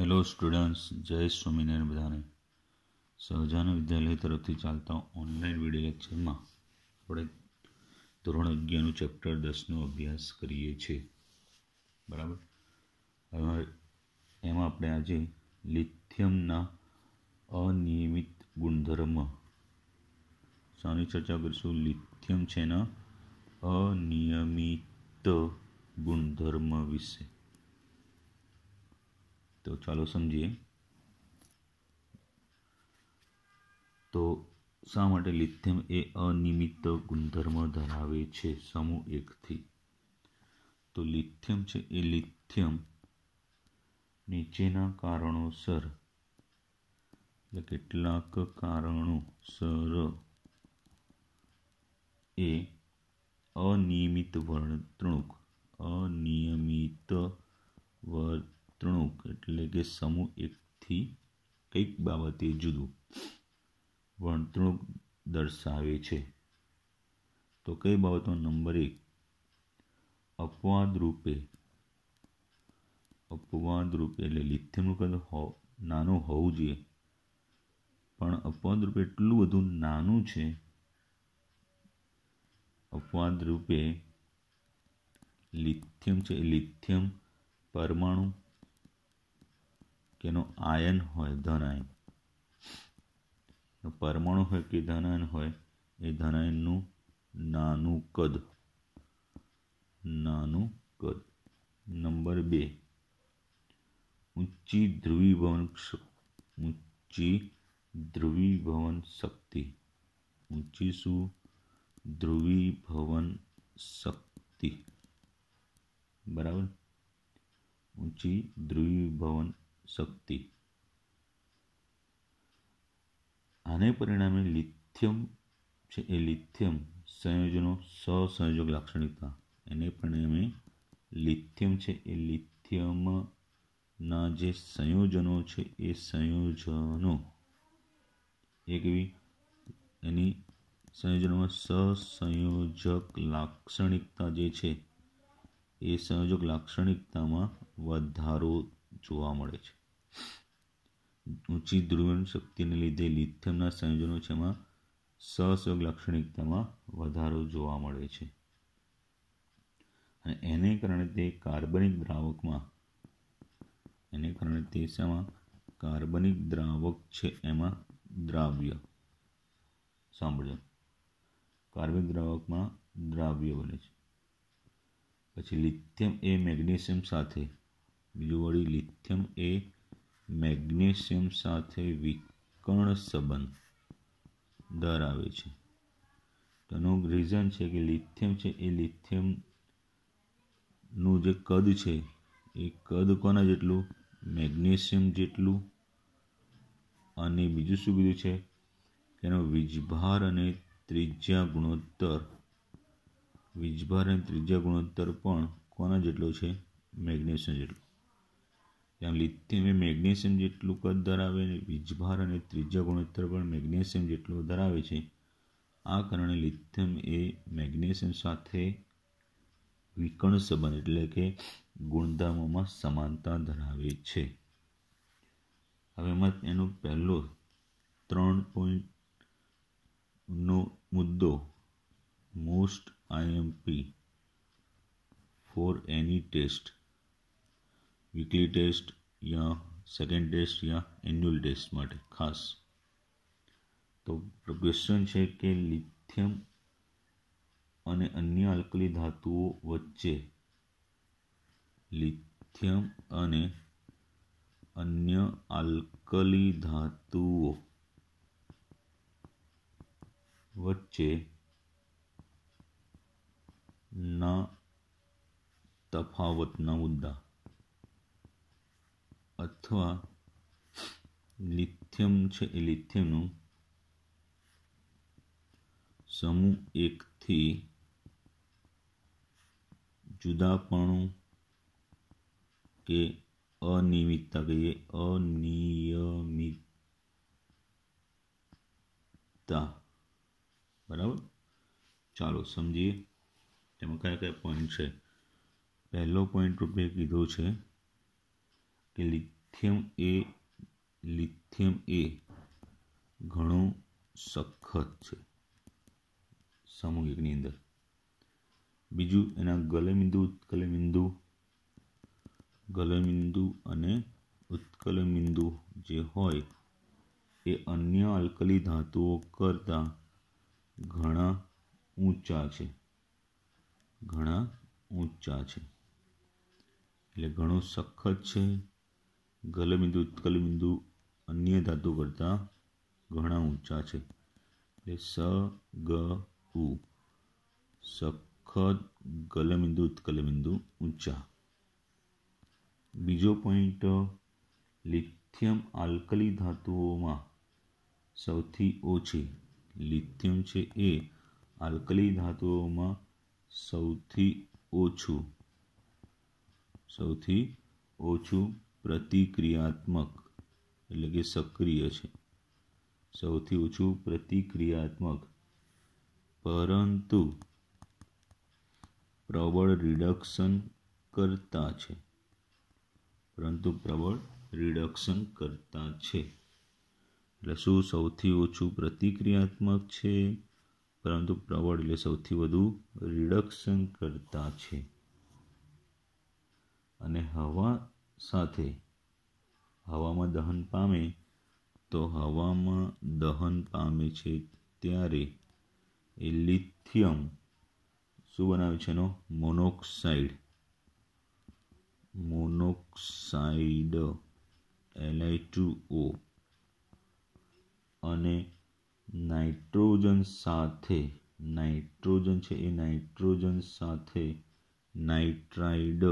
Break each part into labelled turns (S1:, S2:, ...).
S1: hello students જય સ્વામિનારાયણ બધાને સહજાન વિદ્યાલય તરફથી ચાલતા ઓનલાઈન વિડીયો લેક્ચરમાં આપણે ધોરણ અગિયારનું ચેપ્ટર દસનો અભ્યાસ કરીએ છીએ બરાબર હવે એમાં આપણે આજે લિથિયમના અનિયમિત ગુણધર્મ શાની ચર્ચા કરીશું લિથિયમ છે એના અનિયમિત ગુણધર્મ વિશે તો ચાલો સમજીએ તો શા માટે લિથિયમ એ અનિયમિત ગુણધર્મ ધરાવે છે સમૂહ એકથી તો લિથિયમ છે એ લિથિયમ નીચેના કારણોસર એટલે કેટલાક કારણોસર એ અનિયમિત વર્તણૂક અનિયમિત વર્ત ત્રણુક એટલે કે સમૂહ એકથી કંઈક બાબતે જુદું વર્તણૂક દર્શાવે છે તો કઈ બાબતો નંબર એક અપવાદ રૂપે અપવાદ રૂપે એટલે લિથિયમનું કદ હો નાનું હોવું જોઈએ પણ અપવાદ રૂપે એટલું બધું નાનું છે અપવાદ રૂપે લિથિયમ છે લિથિયમ પરમાણુ કે આયન હોય ધન પરમાણુ હોય કે ધનાયન હોય એ ધન નાનું કદ નાનું કદ નંબર બે ઊંચી ધ્રુવીભવન ઊંચી ધ્રુવીભવન શક્તિ ઊંચી શું ધ્રુવીભવન શક્તિ બરાબર ઊંચી ધ્રુવીભવન શક્તિ આને પરિણામે લિથિયમ છે એ લિથિયમ સંયોજનો સહસંયોજક લાક્ષણિકતા એને પરિણામે લિથિયમ છે એ લિથિયમના જે સંયોજનો છે એ સંયોજનો એક એવી એની સંયોજનોમાં સહસંયોજક લાક્ષણિકતા જે છે એ સંયોજક લાક્ષણિકતામાં વધારો જોવા મળે છે ઊંચી ધ્રુવણ શક્તિને લીધે લિથિયમના સંયોજનો જેમાં સહસોગ લાક્ષણિકતામાં વધારો જોવા મળે છે અને એને કારણે તે કાર્બનિક દ્રાવકમાં એને કારણે તે શામાં કાર્બનિક દ્રાવક છે એમાં દ્રાવ્ય સાંભળજો કાર્બનિક દ્રાવકમાં દ્રાવ્ય બને છે પછી લિથિયમ એ મેગ્નેશિયમ સાથે બીજું વળી લિથિયમ એ મેગ્નેશિયમ સાથે વિકર્ણ સંબંધ ધરાવે છે તેનું રીઝન છે કે લિથિયમ છે એ લિથિયમનું જે કદ છે એ કદ કોના જેટલું મેગ્નેશિયમ જેટલું અને બીજું શું બીજું છે એનો વીજભાર અને ત્રિજ્યા ગુણોત્તર વીજભાર અને ત્રિજ્યા ગુણોત્તર પણ કોના જેટલો છે મેગ્નેશિયમ જેટલો ત્યાં લિથિયમ એ મેગ્નેશિયમ જેટલું કદ ધરાવે અને વીજભાર અને ત્રીજા ગુણોત્તર પણ મેગ્નેશિયમ જેટલું ધરાવે છે આ કારણે લિથિયમ એ મેગ્નેશિયમ સાથે વિકર્ણ સંબંધ એટલે કે ગુણધર્મોમાં સમાનતા ધરાવે છે હવે એમાં એનો પહેલો ત્રણ પોઈન્ટનો મુદ્દો most IMP for any test weekly test યા સેકન્ડ ટેસ્ટ યા એન્યુઅલ ટેસ્ટ માટે ખાસ તો ક્વેશ્ચન છે કે લિથિયમ અને અન્ય આલ્કલી ધાતુઓ વચ્ચે લિથિયમ અને અન્ય આલ્કલી ધાતુઓ વચ્ચે ના તફાવતના મુદ્દા અથવા લિથિયમ છે એ લિથિયમનું સમૂહ એકથી જુદાપણું કે અનિયમિતતા કહીએ અનિયમિતતા બરાબર ચાલો સમજીએ તેમાં કયા કયા પોઈન્ટ છે પહેલો પોઈન્ટ રૂપે કીધો છે કે લિથિયમ એ લિથિયમ એ ઘણું સખત છે સામૂહિકની અંદર બીજું એના ગલમિંદુ ઉત્કલબિંદુ ગલમિંદુ અને ઉત્કલબિંદુ જે હોય એ અન્ય અલ્કલી ધાતુઓ કરતાં ઘણા ઊંચા છે ઘણા ઊંચા છે એટલે ઘણો સખત છે ગલબિંદુ ઉત્કલબિંદુ અન્ય ધાતુ કરતાં ઘણા ઊંચા છે એટલે સ ગ ઉ સખત ગલબિંદુ ઉત્કલબિંદુ ઊંચા બીજો પોઈન્ટ લિથિયમ આલ્કલી ધાતુઓમાં સૌથી ઓછી લિથિયમ છે એ આલ્કલી ધાતુઓમાં સૌથી ઓછું સૌથી ઓછું પ્રતિક્રિયાત્મક એટલે કે સક્રિય છે સૌથી ઓછું પ્રતિક્રિયાત્મક પરંતુ પ્રબળ રિડક્શન કરતા છે પરંતુ પ્રબળ રિડક્શન કરતા છે એટલે શું સૌથી ઓછું પ્રતિક્રિયાત્મક છે પરંતુ પ્રબળ એટલે સૌથી વધુ રિડક્શન કરતા છે અને હવા સાથે હવામાં દહન પામે તો હવામાં દહન પામે છે ત્યારે એ લિથિયમ શું બનાવે છે એનો monoxide monoxide LI two O અને નાઇટ્રોજન સાથે નાઇટ્રોજન છે એ નાઇટ્રોજન સાથે નાઇટ્રાઇડ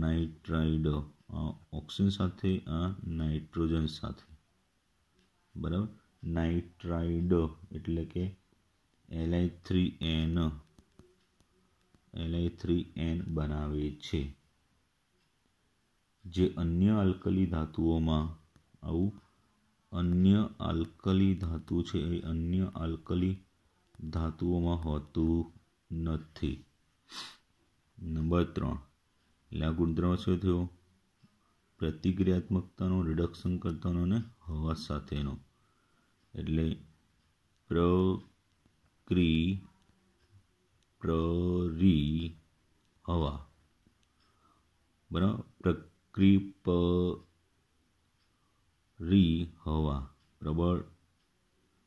S1: નાઇટ્રાઇડ ઓક્સિજન સાથે આ નાઇટ્રોજન સાથે બરાબર નાઇટ્રાઇડ એટલે કે LI three N LI three N બનાવે છે જે અન્ય આલ્કલી ધાતુઓમાં આવું અન્ય આલ્કલી ધાતુ છે એ અન્ય આલ્કલી ધાતુઓમાં હોતું નથી નંબર ત્રણ એટલે આ ગુણધર્મ છે થયો પ્રતિક્રિયાત્મકતાનો રિડક્શન કરતાનો અને હવા સાથેનો એટલે પ્રક્રી પ્રરી હવા બરાબર પ્રક્રી પરી હવા પ્રબળ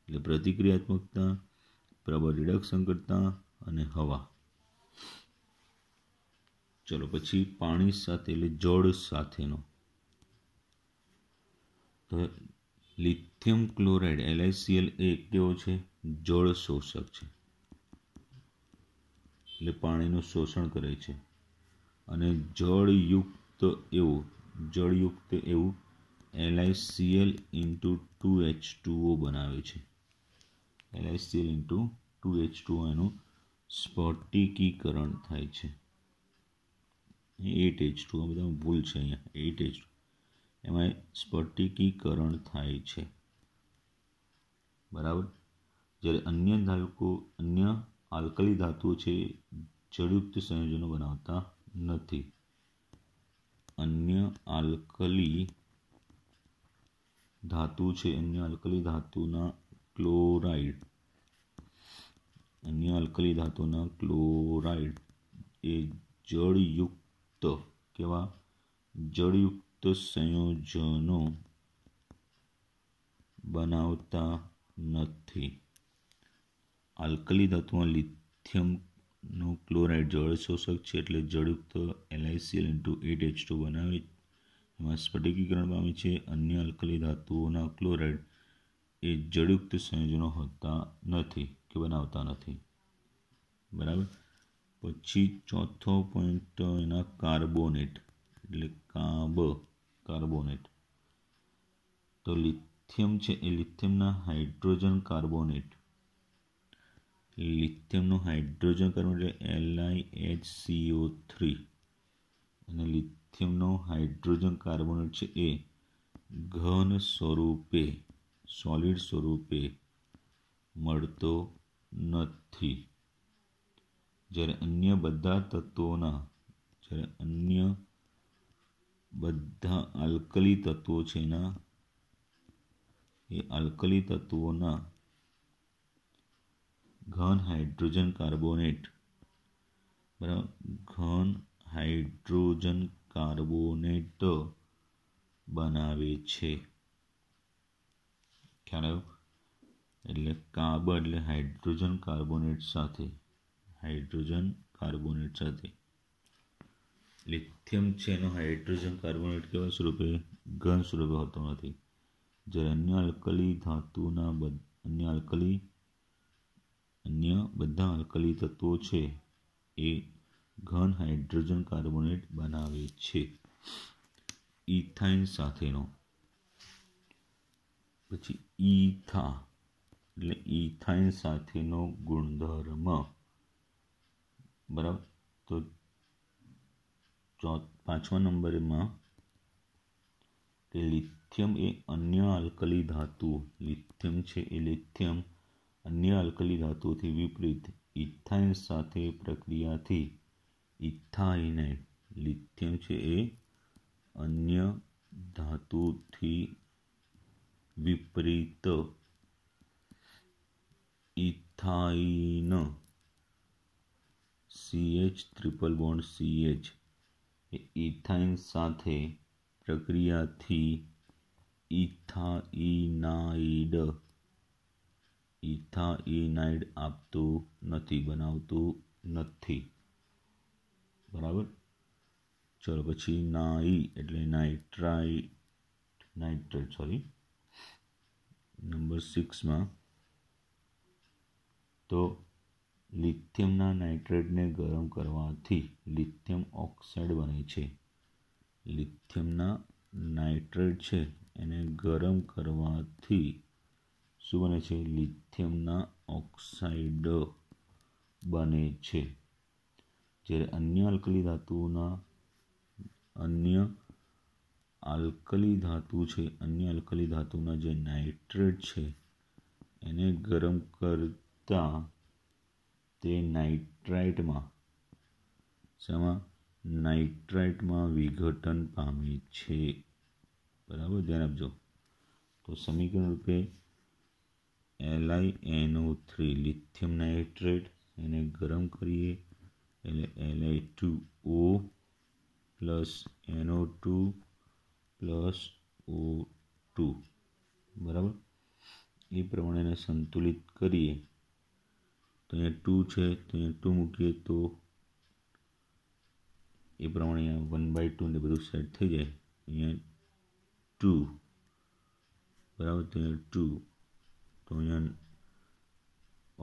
S1: એટલે પ્રતિક્રિયાત્મકતા પ્રબળ રિડક્શન કરતા અને હવા ચલો પછી પાણી સાથે એટલે જળ સાથેનો તો લિથિયમ ક્લોરાઇડ એલઆઈસીએલ એ કેવો છે જળ શોષક છે એટલે પાણીનું શોષણ કરે છે અને જળયુક્ત એવું જળયુક્ત એવું LICL into two H two O બનાવે છે LICL into two H two O એનું સ્ફટિકીકરણ થાય છે એટ એચ ટુ આ બધામાં ભૂલ છે અહીંયા એટ એચ ટુ એમાં સ્ફટિકીકરણ થાય છે બરાબર જ્યારે અન્ય ધાતુઓ અન્ય આલ્કલી ધાતુઓ છે જળયુક્ત સંયોજનો બનાવતા નથી અન્ય આલ્કલી ધાતુ છે અન્ય આલ્કલી ધાતુના ક્લોરાઇડ અન્ય આલ્કલી ધાતુના ક્લોરાઇડ એ જળયુક્ત કેવા જળયુક્ત સંયોજનો બનાવતા નથી આલ્કલી તત્વમાં લિથિયમનો ક્લોરાઇડ જળ શોષક છે એટલે જળયુક્ત LICL into eight H two બનાવે એમાં સ્ફટિકીકરણ પામે છે અન્ય આલ્કલી ધાતુઓના ક્લોરાઇડ એ જળયુક્ત સંયોજનો હોતા નથી કે બનાવતા નથી બરાબર પછી ચોથો પોઈન્ટ એના કાર્બોનેટ એટલે કાબ કાર્બોનેટ તો લિથિયમ છે એ લિથિયમના હાઇડ્રોજન કાર્બોનેટ લિથિયમનું હાઇડ્રોજન કાર્બોનેટ એટલે એલઆઈ એચ સીઓ થ્રી અને લિથિયમનો હાઇડ્રોજન કાર્બોનેટ છે એ ઘન સ્વરૂપે સોલિડ સ્વરૂપે મળતો નથી જ્યારે અન્ય બધા તત્વોના જ્યારે અન્ય બધા આલ્કલી તત્વો છે એના એ આલ્કલી તત્વોના ઘન હાઇડ્રોજન કાર્બોનેટ બરાબર ઘન હાઇડ્રોજન કાર્બોનેટ બનાવે છે ખ્યાલ આવ્યો એટલે કાર્બન એટલે હાઇડ્રોજન કાર્બોનેટ સાથે હાઇડ્રોજન કાર્બોનેટ સાથે લિથિયમ છે એનો હાઇડ્રોજન કાર્બોનેટ કેવા સ્વરૂપે ઘન સ્વરૂપે હોતો નથી જ્યારે અન્ય અલ્કલી ધાતુના અન્ય અલ્કલી અન્ય બધા અલ્કલી તત્વો છે એ ઘન હાઇડ્રોજન કાર્બોનેટ બનાવે છે ઇથાઇન સાથેનો પછી ઇથા એટલે ઇથાઇન સાથેનો ગુણધર્મ બરાબર તો ચો પાંચમા નંબરમાં કે લિથિયમ એ અન્ય આલ્કલી ધાતુ લિથિયમ છે એ લિથિયમ અન્ય આલ્કલી ધાતુઓથી વિપરીત ઇથાઇન સાથે પ્રક્રિયાથી ઇથાઇનાઇડ લિથિયમ છે એ અન્ય ધાતુથી વિપરીત ethyne CH triple bond CH એ ઇથાઇન સાથે પ્રક્રિયાથી ઇથાઇનાઇડ ઇથાઇનાઇડ આપતું નથી બનાવતું નથી બરાબર ચલો પછી નાઈ એટલે નાઇટ્રાઇટ નાઇટ્રેટ સોરી નંબર સિક્સમાં તો લિથિયમના નાઇટ્રેટને ગરમ કરવાથી લિથિયમ ઓક્સાઇડ બને છે લિથિયમના નાઇટ્રેટ છે એને ગરમ કરવાથી શું બને છે લિથિયમના ઓક્સાઇડ બને છે જ્યારે અન્ય અલ્કલી ધાતુઓના અન્ય આલ્કલી ધાતુ છે અન્ય અલ્કલી ધાતુના જે નાઇટ્રેટ છે એને ગરમ કરતાં તે નાઇટ્રાઇટમાં શામાં નાઇટ્રાઇટમાં વિઘટન પામે છે બરાબર ધ્યાન આપજો તો સમીકરણ રૂપે LI NO three lithium nitrate એને ગરમ કરીએ એટલે LI two O plus NO two plus O two બરાબર એ પ્રમાણેને સંતુલિત કરીએ તો અહીંયા ટુ છે તો અહીંયા ટુ મૂકીએ તો એ પ્રમાણે અહીંયા વન બાય ટુ ને બધું સેટ થઈ જાય અહીંયા ટુ બરાબર તો અહીંયા ટુ તો અહીંયા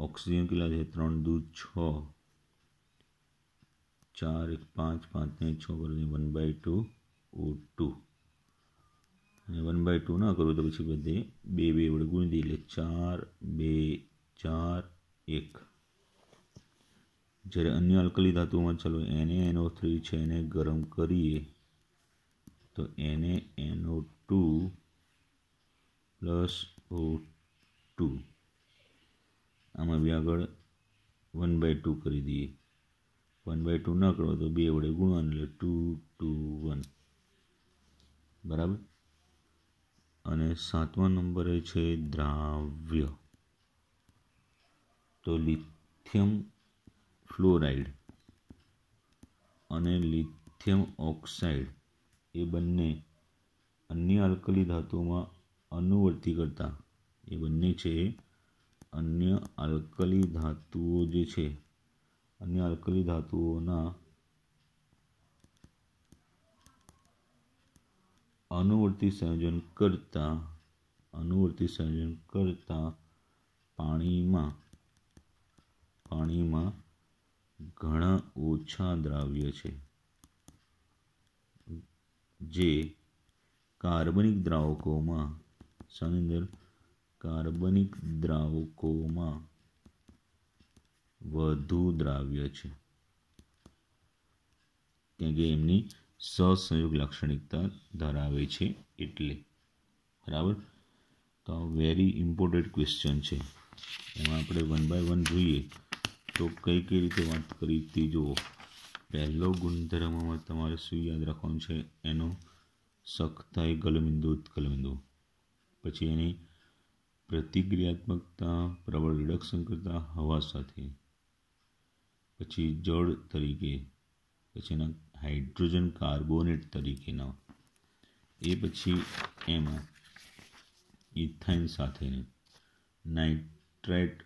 S1: ઓક્સિજન કેટલા છે ત્રણ દૂ છ ચાર એક પાંચ પાંચ ને છ કરો one by two O two અને વન બાય ટુ ના કરો તો પછી બધે બે બે વડે ગુણી દઈએ એટલે ચાર બે ચાર એક જ્યારે અન્ય અલ્કલી ધાતુઓમાં ચાલો એને એનો થ્રી છે એને ગરમ કરીએ તો એને એનો ટુ પ્લસ ઓ ટુ આમાં બી આગળ વન બાય ટુ કરી દઈએ વન બાય ટુ ન કરો તો બે વડે ગુણવાનું એટલે ટુ ટુ વન બરાબર અને સાતમા નંબરે છે દ્રાવ્ય તો લિથિયમ ફ્લોરાઈડ અને લિથિયમ ઓક્સાઇડ એ બંને અન્ય આલ્કલી ધાતુઓમાં અનુવર્તી કરતા એ બંને છે અન્ય આલ્કલી ધાતુઓ જે છે અન્ય આલ્કલી ધાતુઓના અનુવર્તી સંયોજન કરતા અનુવર્તી સંયોજન કરતા પાણીમાં પાણીમાં ઘણા ઓછા દ્રાવ્ય છે જે કાર્બનિક દ્રાવકોમાં શાની કાર્બનિક દ્રાવકોમાં વધુ દ્રાવ્ય છે કારણ કે એમની સહસંયોગ લાક્ષણિકતા ધરાવે છે એટલે બરાબર તો વેરી ઇમ્પોર્ટન્ટ ક્વેશ્ચન છે એમાં આપણે વન બાય વન જોઈએ તો કઈ કઈ રીતે વાત કરી તે જુઓ પહેલો ગુણધર્મમાં તમારે શું યાદ રાખવાનું છે એનો સખ્તાઈ ગલબિંદુ ઉત્કલમિંદુ પછી એની પ્રતિક્રિયાત્મકતા પ્રબળ રિડક્શન કરતા હવા સાથે પછી જળ તરીકે પછી એના હાઇડ્રોજન કાર્બોનેટ તરીકેના એ પછી એમાં ઇથાઇન સાથેની નાઇટ્રેટ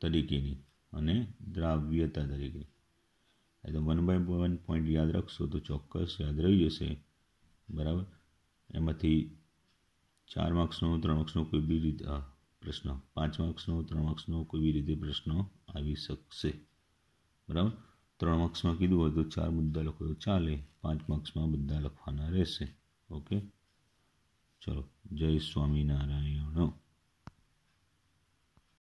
S1: તરીકેની અને દ્રાવ્યતા તરીકે એ તો વન બાય વન પોઈન્ટ યાદ રાખશો તો ચોક્કસ યાદ રહી જશે બરાબર એમાંથી ચાર માર્ક્સનો ત્રણ માર્ક્સનો કોઈ બી રીતે પ્રશ્ન પાંચ માર્ક્સનો ત્રણ માર્ક્સનો કોઈ બી રીતે પ્રશ્ન આવી શકશે બરાબર ત્રણ માર્ક્સમાં કીધું હોય તો ચાર મુદ્દા લખો તો ચાલે પાંચ માર્ક્સમાં બધા લખવાના રહેશે ઓકે ચલો જય સ્વામિનારાયણ